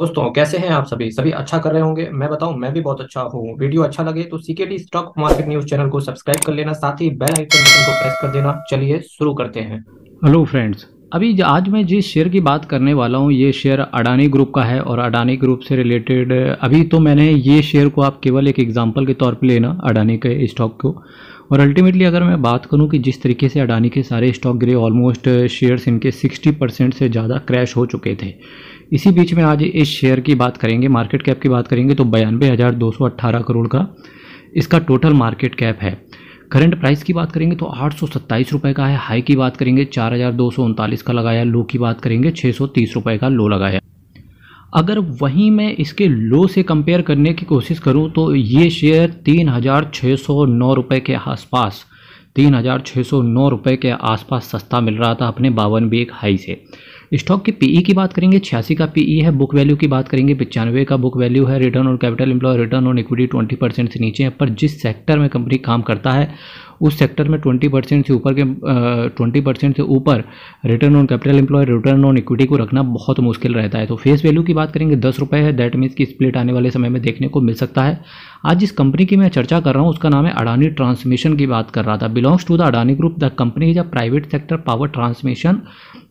दोस्तों कैसे हैं आप सभी सभी अच्छा कर रहे होंगे मैं बताऊं मैं भी बहुत अच्छा हूं वीडियो अच्छा लगे तो CKT stock market news channel को सब्सक्राइब कर लेना साथ ही बेल आइकन बटन को प्रेस कर देना चलिए शुरू करते हैं हेलो फ्रेंड्स अभी आज मैं जिस शेयर की बात करने वाला हूँ ये शेयर अडानी ग्रुप का है और अडानी ग्रुप से रिलेटेड अभी तो मैंने ये शेयर को आप केवल एक एग्जांपल के तौर पे लेना अडानी के स्टॉक को और अल्टीमेटली अगर मैं बात करूँ कि जिस तरीके से अडानी के सारे स्टॉक गिरे ऑलमोस्ट शेयर्स इनके 60 परसेंट से ज़्यादा क्रैश हो चुके थे इसी बीच में आज इस शेयर की बात करेंगे मार्केट कैप की बात करेंगे तो बयानवे करोड़ का इसका टोटल मार्केट कैप है करंट प्राइस की बात करेंगे तो आठ सौ सत्ताईस रुपये का है हाई की बात करेंगे चार हज़ार दो सौ उनतालीस का लगाया लो की बात करेंगे छः सौ तीस रुपये का लो लगाया अगर वहीं मैं इसके लो से कंपेयर करने की कोशिश करूं तो ये शेयर तीन हज़ार छः सौ नौ रुपये के आसपास तीन हज़ार छः सौ नौ रुपये के आसपास सस्ता मिल रहा था अपने बावन बी हाई से स्टॉक की पीई e की बात करेंगे छियासी का पीई e है बुक वैल्यू की बात करेंगे पचानवे का बुक वैल्यू है return on capital employ return on equity twenty percent से नीचे है पर जिस सेक्टर में कंपनी काम करता है उस सेक्टर में ट्वेंटी परसेंट से ऊपर के ट्वेंटी परसेंट से ऊपर return on capital employ return on equity को रखना बहुत मुश्किल रहता है तो फेस वैल्यू की बात करेंगे दस रुपये है दैट मीन्स की स्प्लिट आने वाले समय में देखने को मिल सकता है आज जिस कंपनी की मैं चर्चा कर रहा हूँ उसका नाम है अडानी ट्रांसमिशन की बात कर रहा था belongs to the Adani group the company is a private sector power transmission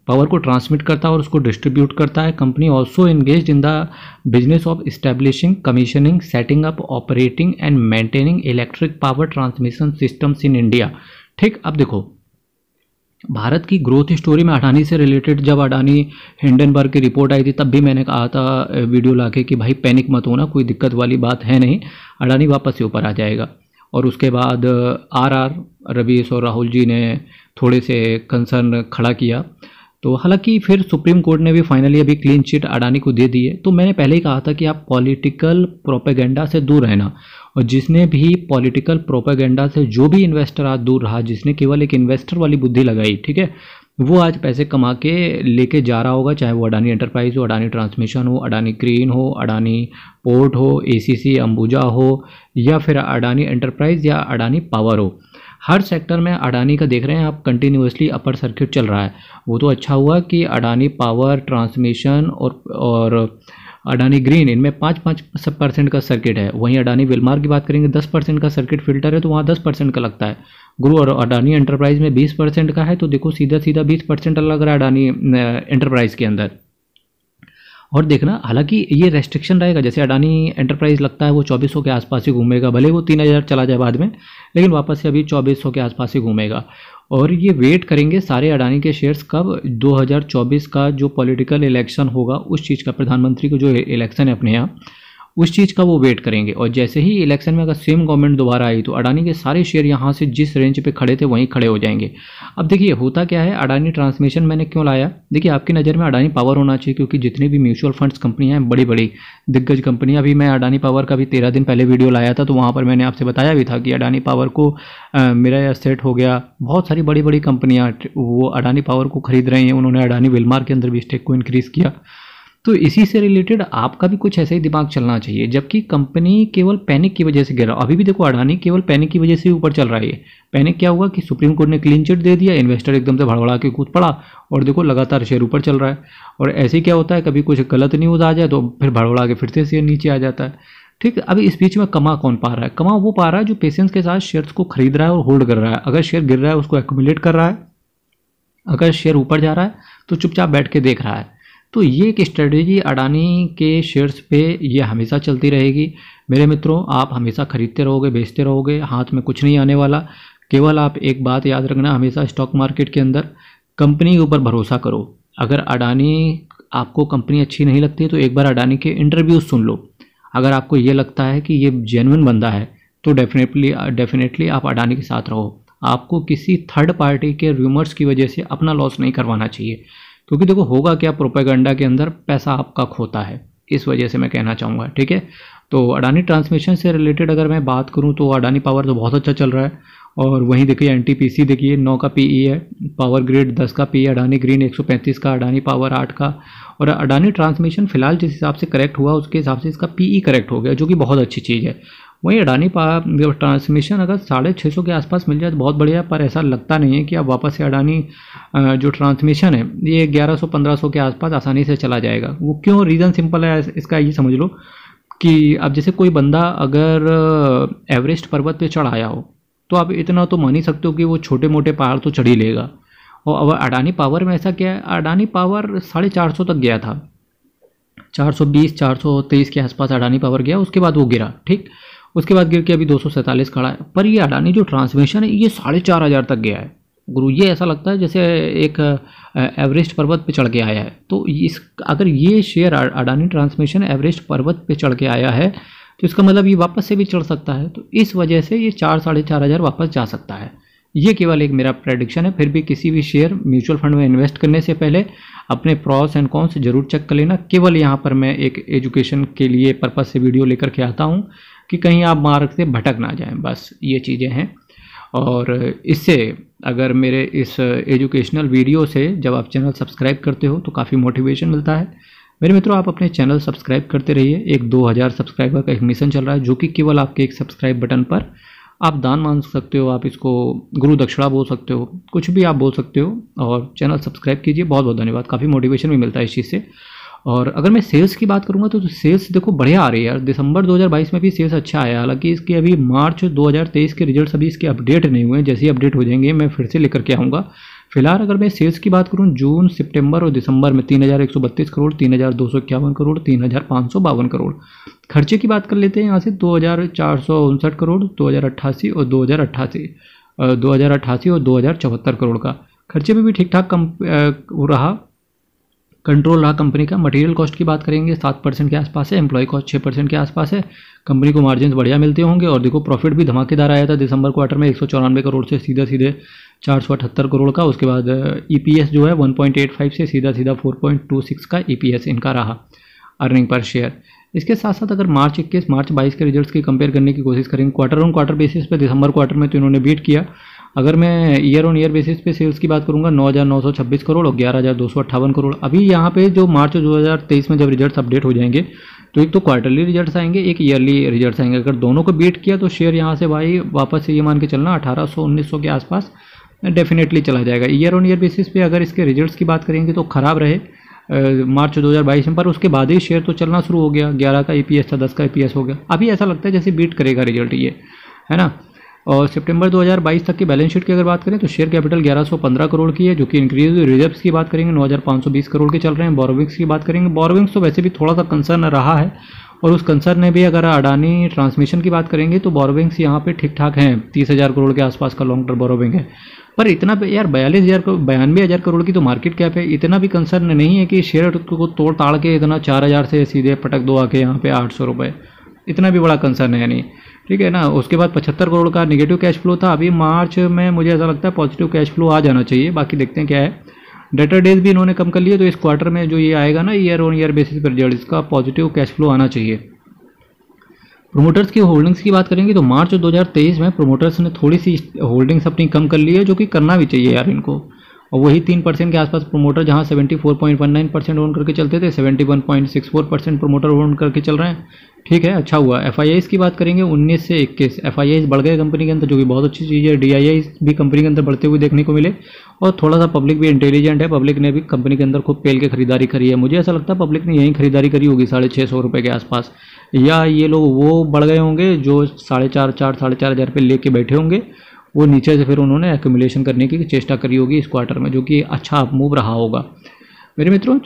power को ट्रांसमिट करता है और उसको डिस्ट्रीब्यूट करता है company also engage in the business of establishing commissioning setting up operating and maintaining electric power transmission systems in India ठीक अब देखो भारत की ग्रोथ स्टोरी में अडानी से रिलेटेड जब अडानी हिंडनबर्ग की रिपोर्ट आई थी तब भी मैंने कहा था वीडियो ला कि भाई पैनिक मत होना कोई दिक्कत वाली बात है नहीं अडानी वापस से ऊपर आ जाएगा और उसके बाद आर आर रवीश और राहुल जी ने थोड़े से कंसर्न खड़ा किया तो हालांकि फिर सुप्रीम कोर्ट ने भी फाइनली अभी क्लीन चिट अडानी को दे दी है तो मैंने पहले ही कहा था कि आप पॉलिटिकल प्रोपेगेंडा से दूर रहना और जिसने भी पॉलिटिकल प्रोपेगेंडा से जो भी इन्वेस्टर आज दूर रहा जिसने केवल एक इन्वेस्टर वाली बुद्धि लगाई ठीक है वो आज पैसे कमा के लेके जा रहा होगा चाहे वो अडानी एंटरप्राइज हो अडानी ट्रांसमिशन हो अडानी क्रीन हो अडानी पोर्ट हो ए अंबुजा हो या फिर अडानी एंटरप्राइज या अडानी पावर हो हर सेक्टर में अडानी का देख रहे हैं आप कंटिन्यूसली अपर सर्किट चल रहा है वो तो अच्छा हुआ कि अडानी पावर ट्रांसमिशन और और अडानी ग्रीन इनमें पाँच पाँच परसेंट का सर्किट है वहीं अडानी विलमार की बात करेंगे दस परसेंट का सर्किट फिल्टर है तो वहाँ दस परसेंट का लगता है गुरु और अडानी एंटरप्राइज में बीस परसेंट का है तो देखो सीधा सीधा बीस परसेंट लग रहा है अडानी एंटरप्राइज के अंदर और देखना हालांकि ये रेस्ट्रिक्शन रहेगा जैसे अडानी एंटरप्राइज लगता है वो चौबीस के आसपास ही घूमेगा भले वो तीन हज़ार चला जाए बाद में लेकिन वापस से अभी चौबीस के आसपास ही घूमेगा और ये वेट करेंगे सारे अडानी के शेयर्स कब 2024 का जो पॉलिटिकल इलेक्शन होगा उस चीज़ का प्रधानमंत्री का जो इलेक्शन है अपने यहाँ उस चीज़ का वो वेट करेंगे और जैसे ही इलेक्शन में अगर सेम गवर्नमेंट दोबारा आई तो अडानी के सारे शेयर यहाँ से जिस रेंज पे खड़े थे वहीं खड़े हो जाएंगे अब देखिए होता क्या है अडानी ट्रांसमिशन मैंने क्यों लाया देखिए आपकी नज़र में अडानी पावर होना चाहिए क्योंकि जितनी भी म्यूचुअल फंड्स कंपनियाँ हैं बड़ी बड़ी दिग्गज कंपनियाँ अभी मैं अडानी पावर का भी तेरह दिन पहले वीडियो लाया था तो वहाँ पर मैंने आपसे बताया भी था कि अडानी पावर को मेरा एसेट हो गया बहुत सारी बड़ी बड़ी कंपनियाँ वो अडानी पावर को खरीद रही हैं उन्होंने अडानी विलमार के अंदर भी स्टेक को इंक्रीज़ किया तो इसी से रिलेटेड आपका भी कुछ ऐसे ही दिमाग चलना चाहिए जबकि कंपनी केवल पैनिक की वजह से गिर रहा अभी भी देखो अडानी केवल पैनिक की वजह से ऊपर चल रहा है पैनिक क्या हुआ कि सुप्रीम कोर्ट ने क्लीन चिट दे दिया इन्वेस्टर एकदम से भड़बड़ा के कूद पड़ा और देखो लगातार शेयर ऊपर चल रहा है और ऐसे क्या होता है कभी कुछ गलत न्यूज़ आ जाए तो फिर भड़बड़ा के फिर से शेयर नीचे आ जाता है ठीक है अभी इस बीच में कमा कौन पा रहा है कमा वो पा रहा है जो पेशेंस के साथ शेयर्स को खरीद रहा है और होल्ड कर रहा है अगर शेयर गिर रहा है उसको एकोमोडेट कर रहा है अगर शेयर ऊपर जा रहा है तो चुपचाप बैठ के देख रहा है तो ये एक स्ट्रेटेजी अडानी के शेयर्स पे ये हमेशा चलती रहेगी मेरे मित्रों आप हमेशा खरीदते रहोगे बेचते रहोगे हाथ में कुछ नहीं आने वाला केवल आप एक बात याद रखना हमेशा स्टॉक मार्केट के अंदर कंपनी के ऊपर भरोसा करो अगर अडानी आपको कंपनी अच्छी नहीं लगती तो एक बार अडानी के इंटरव्यूज सुन लो अगर आपको ये लगता है कि ये जेनुन बंदा है तो डेफिनेटली डेफिनेटली आप अडानी के साथ रहो आपको किसी थर्ड पार्टी के र्यूमर्स की वजह से अपना लॉस नहीं करवाना चाहिए क्योंकि देखो होगा क्या प्रोपेगंडा के अंदर पैसा आपका खोता है इस वजह से मैं कहना चाहूँगा ठीक है तो अडानी ट्रांसमिशन से रिलेटेड अगर मैं बात करूँ तो अडानी पावर तो बहुत अच्छा चल रहा है और वहीं देखिए एन देखिए नौ का पी e है पावर ग्रिड दस का पी e, अडानी ग्रीन एक का अडानी पावर आठ का और अडानी ट्रांसमिशन फिलहाल जिस हिसाब से करेक्ट हुआ उसके हिसाब से इसका पी करेक्ट e हो गया जो कि बहुत अच्छी चीज़ है वहीं अडानी ट्रांसमिशन अगर साढ़े छः सौ के आसपास मिल जाए तो बहुत बढ़िया पर ऐसा लगता नहीं है कि अब वापस से अडानी जो ट्रांसमिशन है ये ग्यारह सौ पंद्रह सौ के आसपास आसानी से चला जाएगा वो क्यों रीज़न सिंपल है इसका ये समझ लो कि अब जैसे कोई बंदा अगर एवरेस्ट पर्वत पर चढ़ आया हो तो आप इतना तो मान ही सकते हो कि वो छोटे मोटे पहाड़ तो चढ़ ही लेगा और अब अडानी पावर में ऐसा क्या है अडानी पावर साढ़े चार सौ तक गया था चार चार सौ बीस सौ तेईस के आसपास अडानी पावर गया उसके बाद वो गिरा ठीक उसके बाद गिर के अभी दो खड़ा है पर ये अडानी जो ट्रांसमिशन है ये साढ़े चार हज़ार तक गया है गुरु ये ऐसा लगता है जैसे एक एवरेस्ट पर्वत पे चढ़ के आया है तो इस अगर ये शेयर अडानी ट्रांसमिशन एवरेस्ट पर्वत पे चढ़ के आया है तो इसका मतलब ये वापस से भी चढ़ सकता है तो इस वजह से ये चार साढ़े चार हज़ार वापस जा सकता है ये केवल एक मेरा प्रेडिक्शन है फिर भी किसी भी शेयर म्यूचुअल फंड में इन्वेस्ट करने से पहले अपने प्रॉस एंड कॉन्स जरूर चेक कर लेना केवल यहाँ पर मैं एक एजुकेशन के लिए पर्पज़ से वीडियो लेकर के आता हूँ कि कहीं आप मार्ग से भटक ना जाएं बस ये चीज़ें हैं और इससे अगर मेरे इस एजुकेशनल वीडियो से जब आप चैनल सब्सक्राइब करते हो तो काफ़ी मोटिवेशन मिलता है मेरे मित्रों आप अपने चैनल सब्सक्राइब करते रहिए एक 2000 सब्सक्राइबर का एक मिशन चल रहा है जो कि केवल आपके एक सब्सक्राइब बटन पर आप दान मान सकते हो आप इसको गुरु दक्षिणा बोल सकते हो कुछ भी आप बोल सकते हो और चैनल सब्सक्राइब कीजिए बहुत बहुत धन्यवाद काफ़ी मोटिवेशन भी मिलता है इस चीज़ से और अगर मैं सेल्स की बात करूँगा तो, सेल्स तो देखो बढ़िया आ रही है यार दिसंबर 2022 में भी सेल्स अच्छा आया हालांकि इसके अभी मार्च 2023 के रिजल्ट्स अभी इसके अपडेट नहीं हुए हैं जैसे ही अपडेट हो जाएंगे मैं फिर से लेकर के आऊँगा फिलहाल अगर मैं सेल्स की बात करूँ जून सितंबर और दिसंबर में तीन हज़ार एक सौ बत्तीस करोड़ तीन हज़ार दो सौ इक्यावन करोड़ तीन हज़ार पाँच सौ बावन करोड़ खर्चे की बात कर लेते हैं यहाँ से दो हज़ार चार सौ उनसठ करोड़ दो हज़ार अट्ठासी और दो हज़ार अट्ठासी दो हज़ार अट्ठासी और दो हज़ार चौहत्तर करोड़ का खर्चे में भी ठीक ठाक कम रहा कंट्रोल रहा कंपनी का मटेरियल कॉस्ट की बात करेंगे सात परसेंट के आसपास है एम्प्लॉय कॉस्ट छः परसेंट के आसपास है कंपनी को मार्जिन बढ़िया मिलते होंगे और देखो प्रॉफिट भी धमाकेदार आया था दिसंबर क्वार्टर में एक करोड़ से सीधा सीधे चार करोड़ का उसके बाद ई e जो है वन से सीधा सीधा फोर का ई e इनका रहा अर्निंग पर शेयर इसके साथ साथ अगर मार्च 21 मार्च 22 के रिजल्ट्स की कंपेयर करने की कोशिश करेंगे क्वार्टर ऑन क्वार्टर बेसिस पे दिसंबर क्वार्टर में तो इन्होंने बीट किया अगर मैं ईयर ऑन ईयर बेसिस पे सेल्स की बात करूँगा 9,926 करोड़ और ग्यारह करोड़ अभी यहाँ पे जो मार्च 2023 में जब रिजल्ट्स अपडेट हो जाएंगे तो एक तो क्वार्टरली रिजल्ट्स आएंगे एक ईयरली रिजल्ट्स आएंगे अगर दोनों को बीट किया तो शेयर यहाँ से भाई वापस से ये मान के चलना अठारह सौ के आसपास डेफिनेटली चला जाएगा ईयर ऑन ईयर बेसिस पे अगर इसके रिजल्ट्स की बात करेंगे तो ख़राब रहे मार्च 2022 में पर उसके बाद ही शेयर तो चलना शुरू हो गया 11 का एस e था 10 का एस e हो गया अभी ऐसा लगता है जैसे बीट करेगा रिजल्ट ये है ना और सितंबर 2022 तक की बैलेंस शीट की अगर बात करें तो शेयर कैपिटल 1115 करोड़ की है जो कि इंक्रीज हुई रिजर्व्स की बात करेंगे 9520 करोड़ के चल रहे हैं बोरोविंग्स की बात करेंगे बोरोविंग्स तो वैसे भी थोड़ा सा कंसर्न रहा है और उस कंसर्न में भी अगर अडानी ट्रांसमिशन की बात करेंगे तो बोरोविंग्स यहाँ पर ठीक ठाक हैं तीस हज़ार करोड़ के आसपास का लॉन्ग टर्म बोरोविंग है पर इतना यार बयालीस हज़ार करोड़ बयानवे हज़ार करोड़ की तो मार्केट कैप है इतना भी कंसर्न नहीं है कि शेयर को तोड़ ताड़ के इतना चार हज़ार से सीधे पटक दो आके यहाँ पे आठ सौ रुपये इतना भी बड़ा कंसर्न है यानी ठीक है ना उसके बाद पचहत्तर करोड़ का निगेटिव कैश फ्लो था अभी मार्च में मुझे ऐसा लगता है पॉजिटिव कैश फ्लो आ जाना चाहिए बाकी देखते हैं क्या है डेटर डेज भी इन्होंने कम कर लिए तो इस क्वार्टर में जो ये आएगा ना ईयर ऑन ईयर बेसिस पर रिजल्ट इसका पॉजिटिव कैश फ्लो आना चाहिए प्रोमोटर्स की होल्डिंग्स की बात करेंगे तो मार्च 2023 में प्रोमोटर्स ने थोड़ी सी होल्डिंग्स अपनी कम कर ली है जो कि करना भी चाहिए यार इनको और वही तीन परसेंट के आसपास प्रोमोटर जहां 74.19 परसेंट ओन करके चलते थे 71.64 परसेंट प्रोमोटर ओन करके चल रहे हैं ठीक है अच्छा हुआ एफ की बात करेंगे 19 से 21 एफ बढ़ गए कंपनी के अंदर जो कि बहुत अच्छी चीज़ है डी भी कंपनी के अंदर बढ़ते हुए देखने को मिले और थोड़ा सा पब्लिक भी इंटेलिजेंट है पब्लिक ने भी कंपनी के अंदर खूब पेल के खरीदारी करी है मुझे ऐसा लगता है पब्लिक ने यहीं खरीदारी करी होगी साढ़े छः सौ रुपये के आसपास या ये लोग वो बढ़ गए होंगे जो साढ़े चार चार साढ़े चार हज़ार रुपये लेके बैठे होंगे वो नीचे से फिर उन्होंने एक्यूमुलेशन करने की चेष्टा करी होगी इस क्वार्टर में जो कि अच्छा मूव रहा होगा मेरे मित्रों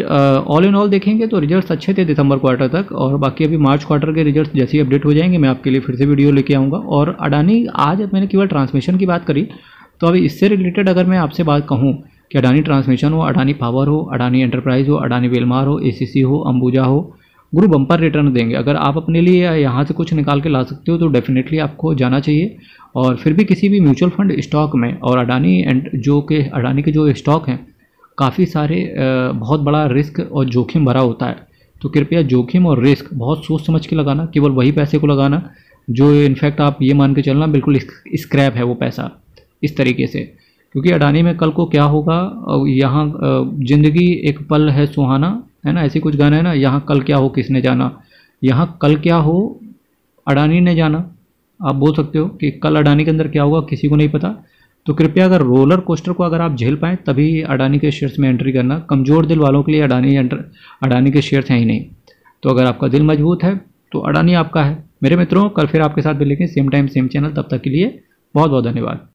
ऑल इन ऑल देखेंगे तो रिजल्ट्स अच्छे थे दिसंबर क्वार्टर तक और बाकी अभी मार्च क्वार्टर के रिजल्ट्स जैसे ही अपडेट हो जाएंगे मैं आपके लिए फिर से वीडियो लेके आऊँगा और अडानी आज मैंने केवल ट्रांसमिशन की बात करी तो अभी इससे रिलेटेड अगर मैं आपसे बात कहूँ कि अडानी ट्रांसमिशन हो अडानी पावर हो अडानी एंटरप्राइज हो अडानी वेलमार हो ए हो अंबुजा हो गुरु बम्पर रिटर्न देंगे अगर आप अपने लिए यहाँ से कुछ निकाल के ला सकते हो तो डेफिनेटली आपको जाना चाहिए और फिर भी किसी भी म्यूचुअल फंड स्टॉक में और अडानी एंड जो के अडानी के जो स्टॉक हैं काफ़ी सारे बहुत बड़ा रिस्क और जोखिम भरा होता है तो कृपया जोखिम और रिस्क बहुत सोच समझ के लगाना केवल वही पैसे को लगाना जो इनफैक्ट आप ये मान के चलना बिल्कुल स्क्रैप है वो पैसा इस तरीके से क्योंकि अडानी में कल को क्या होगा यहाँ ज़िंदगी एक पल है सुहाना है ना ऐसे कुछ गाना है ना यहाँ कल क्या हो किसने जाना यहाँ कल क्या हो अडानी ने जाना आप बोल सकते हो कि कल अडानी के अंदर क्या होगा किसी को नहीं पता तो कृपया अगर रोलर कोस्टर को अगर आप झेल पाएँ तभी अडानी के शेयर्स में एंट्री करना कमज़ोर दिल वालों के लिए अडानी एंटर अडानी के शेयर्स हैं ही नहीं तो अगर आपका दिल मजबूत है तो अडानी आपका है मेरे मित्रों कल फिर आपके साथ मिलेंगे सेम टाइम सेम चैनल तब तक के लिए बहुत बहुत धन्यवाद